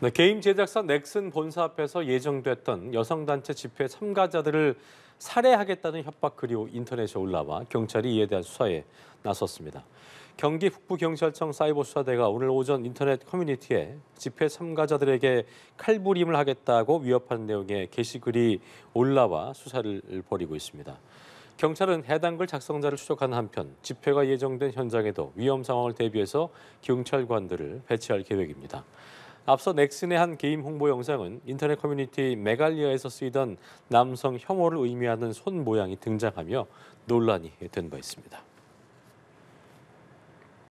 네, 게임 제작사 넥슨 본사 앞에서 예정됐던 여성단체 집회 참가자들을 살해하겠다는 협박 그리고 인터넷에 올라와 경찰이 이에 대한 수사에 나섰습니다. 경기 북부경찰청 사이버수사대가 오늘 오전 인터넷 커뮤니티에 집회 참가자들에게 칼부림을 하겠다고 위협하 내용의 게시글이 올라와 수사를 벌이고 있습니다. 경찰은 해당 글 작성자를 추적한 한편 집회가 예정된 현장에도 위험 상황을 대비해서 경찰관들을 배치할 계획입니다. 앞서 넥슨의 한 게임 홍보 영상은 인터넷 커뮤니티 메갈리아에서 쓰이던 남성 혐오를 의미하는 손 모양이 등장하며 논란이 된 바 있습니다.